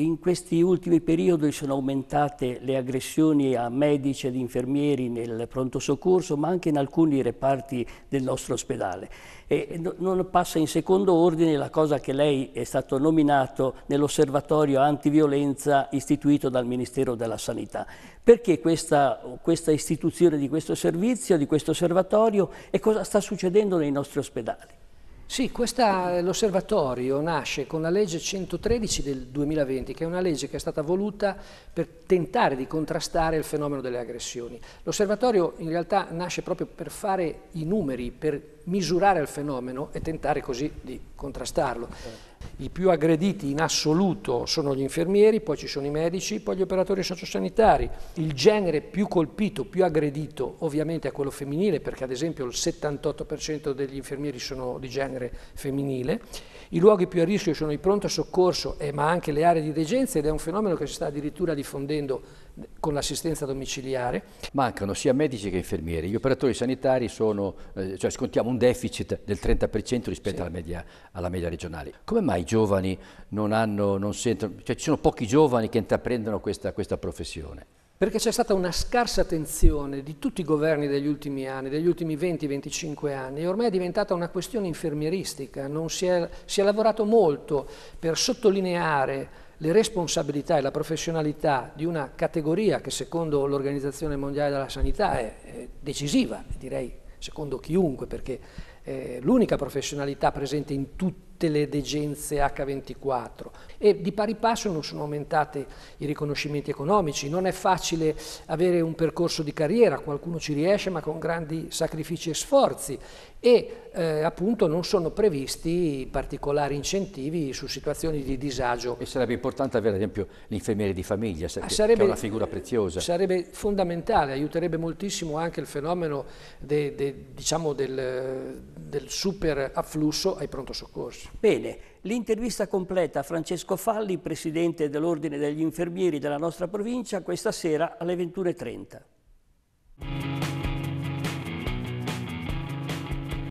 in questi ultimi periodi sono aumentate le aggressioni a medici ed infermieri nel pronto soccorso, ma anche in alcuni reparti del nostro ospedale. E non passa in secondo ordine la cosa che lei è stato nominato nell'osservatorio antiviolenza istituito dal Ministero della Sanità. Perché questa, questa istituzione di questo servizio, di questo osservatorio e cosa sta succedendo nei nostri ospedali? Sì, eh, l'osservatorio nasce con la legge 113 del 2020, che è una legge che è stata voluta per tentare di contrastare il fenomeno delle aggressioni. L'osservatorio in realtà nasce proprio per fare i numeri, per misurare il fenomeno e tentare così di contrastarlo. Certo. I più aggrediti in assoluto sono gli infermieri, poi ci sono i medici, poi gli operatori sociosanitari. Il genere più colpito, più aggredito ovviamente è quello femminile perché ad esempio il 78% degli infermieri sono di genere femminile. I luoghi più a rischio sono il pronto soccorso eh, ma anche le aree di degenza ed è un fenomeno che si sta addirittura diffondendo eh, con l'assistenza domiciliare. Mancano sia medici che infermieri. Gli operatori sanitari sono, eh, cioè scontiamo un deficit del 30% rispetto sì. alla, media, alla media regionale. Come mai i giovani non hanno, non sentono, cioè ci sono pochi giovani che intraprendono questa, questa professione. Perché c'è stata una scarsa attenzione di tutti i governi degli ultimi anni, degli ultimi 20-25 anni, e ormai è diventata una questione infermieristica, si è, si è lavorato molto per sottolineare le responsabilità e la professionalità di una categoria che secondo l'Organizzazione Mondiale della Sanità è, è decisiva, direi secondo chiunque, perché è eh, l'unica professionalità presente in tutti tutte le degenze H24 e di pari passo non sono aumentati i riconoscimenti economici, non è facile avere un percorso di carriera, qualcuno ci riesce ma con grandi sacrifici e sforzi e eh, appunto non sono previsti particolari incentivi su situazioni di disagio. E sarebbe importante avere ad esempio l'infermiere di famiglia, ah, che, sarebbe, che è una figura preziosa. Sarebbe fondamentale, aiuterebbe moltissimo anche il fenomeno de, de, diciamo del, del super afflusso ai pronto soccorsi. Bene, l'intervista completa a Francesco Falli, presidente dell'Ordine degli Infermieri della nostra provincia, questa sera alle 21.30.